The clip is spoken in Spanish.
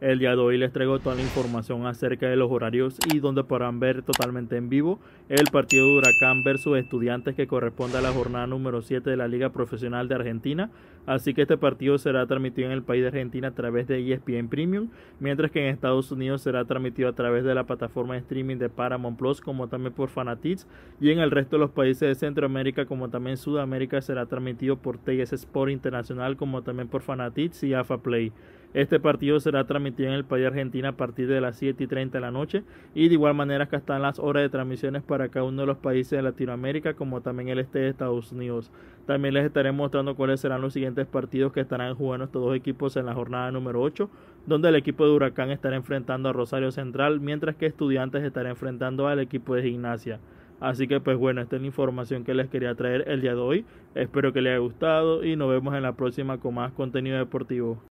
El día de hoy les traigo toda la información acerca de los horarios y donde podrán ver totalmente en vivo el partido de Huracán versus Estudiantes que corresponde a la jornada número 7 de la Liga Profesional de Argentina. Así que este partido será transmitido en el país de Argentina a través de ESPN Premium, mientras que en Estados Unidos será transmitido a través de la plataforma de streaming de Paramount Plus como también por Fanatics y en el resto de los países de Centroamérica como también Sudamérica será transmitido por TS Sport Internacional como también por Fanatics y AFA Play. Este partido será transmitido en el país de Argentina a partir de las 7 y 30 de la noche y de igual manera acá están las horas de transmisiones para cada uno de los países de Latinoamérica como también el este de Estados Unidos. También les estaré mostrando cuáles serán los siguientes partidos que estarán jugando estos dos equipos en la jornada número 8, donde el equipo de Huracán estará enfrentando a Rosario Central, mientras que Estudiantes estará enfrentando al equipo de Gimnasia. Así que pues bueno, esta es la información que les quería traer el día de hoy. Espero que les haya gustado y nos vemos en la próxima con más contenido deportivo.